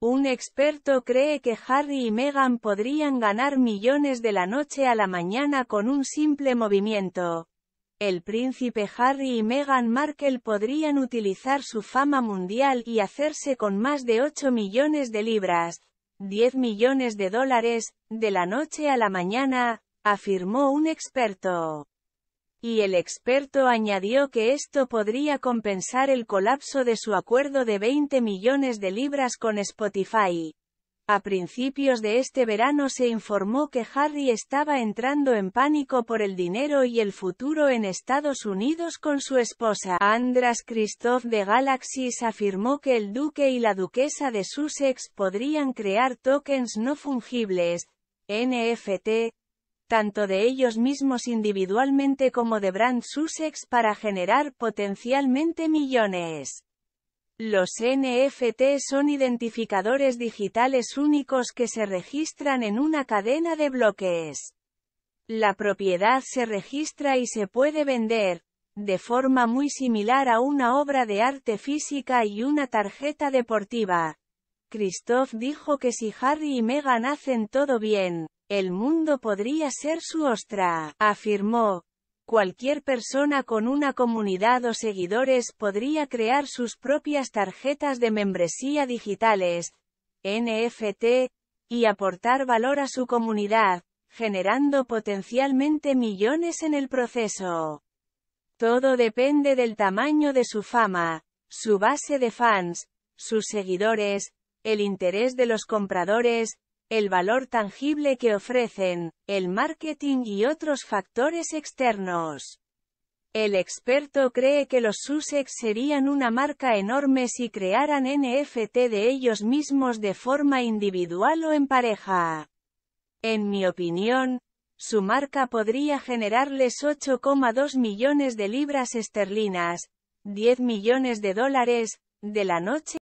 Un experto cree que Harry y Meghan podrían ganar millones de la noche a la mañana con un simple movimiento. El príncipe Harry y Meghan Markle podrían utilizar su fama mundial y hacerse con más de 8 millones de libras, 10 millones de dólares, de la noche a la mañana, afirmó un experto. Y el experto añadió que esto podría compensar el colapso de su acuerdo de 20 millones de libras con Spotify. A principios de este verano se informó que Harry estaba entrando en pánico por el dinero y el futuro en Estados Unidos con su esposa. Andras Christoph de Galaxies afirmó que el duque y la duquesa de Sussex podrían crear tokens no fungibles, NFT, tanto de ellos mismos individualmente como de Brand Sussex para generar potencialmente millones. Los NFT son identificadores digitales únicos que se registran en una cadena de bloques. La propiedad se registra y se puede vender, de forma muy similar a una obra de arte física y una tarjeta deportiva. Christoph dijo que si Harry y Meghan hacen todo bien, el mundo podría ser su ostra, afirmó. Cualquier persona con una comunidad o seguidores podría crear sus propias tarjetas de membresía digitales, NFT, y aportar valor a su comunidad, generando potencialmente millones en el proceso. Todo depende del tamaño de su fama, su base de fans, sus seguidores, el interés de los compradores, el valor tangible que ofrecen, el marketing y otros factores externos. El experto cree que los Sussex serían una marca enorme si crearan NFT de ellos mismos de forma individual o en pareja. En mi opinión, su marca podría generarles 8,2 millones de libras esterlinas, 10 millones de dólares, de la noche